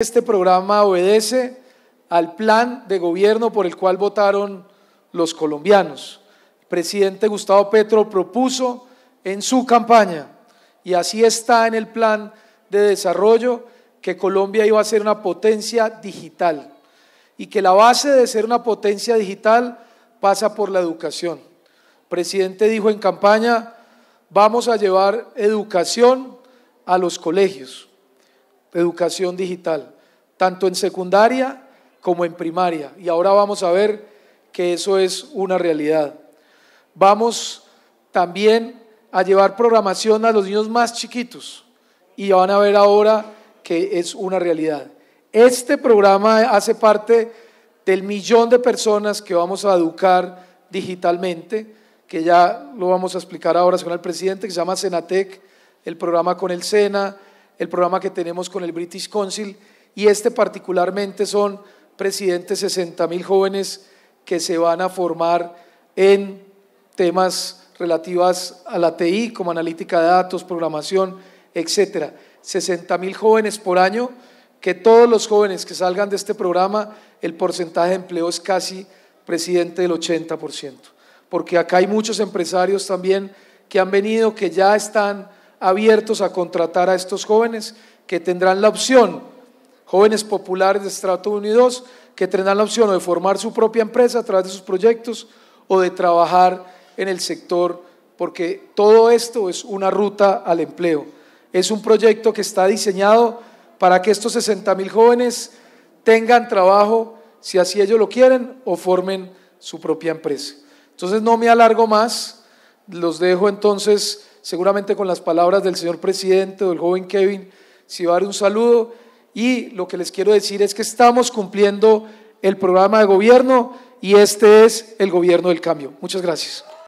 Este programa obedece al plan de gobierno por el cual votaron los colombianos. El presidente Gustavo Petro propuso en su campaña, y así está en el plan de desarrollo, que Colombia iba a ser una potencia digital y que la base de ser una potencia digital pasa por la educación. El presidente dijo en campaña, vamos a llevar educación a los colegios educación digital, tanto en secundaria como en primaria. Y ahora vamos a ver que eso es una realidad. Vamos también a llevar programación a los niños más chiquitos y van a ver ahora que es una realidad. Este programa hace parte del millón de personas que vamos a educar digitalmente, que ya lo vamos a explicar ahora con el presidente, que se llama Senatec, el programa con el SENA, el programa que tenemos con el British Council y este particularmente son presidentes 60 mil jóvenes que se van a formar en temas relativos a la TI, como analítica de datos, programación, etcétera. 60 mil jóvenes por año, que todos los jóvenes que salgan de este programa, el porcentaje de empleo es casi presidente del 80%, porque acá hay muchos empresarios también que han venido, que ya están abiertos a contratar a estos jóvenes que tendrán la opción, jóvenes populares de estrato 1 y 2, que tendrán la opción de formar su propia empresa a través de sus proyectos o de trabajar en el sector, porque todo esto es una ruta al empleo. Es un proyecto que está diseñado para que estos 60 mil jóvenes tengan trabajo, si así ellos lo quieren, o formen su propia empresa. Entonces no me alargo más, los dejo entonces seguramente con las palabras del señor presidente o del joven Kevin, si va a dar un saludo. Y lo que les quiero decir es que estamos cumpliendo el programa de gobierno y este es el gobierno del cambio. Muchas gracias.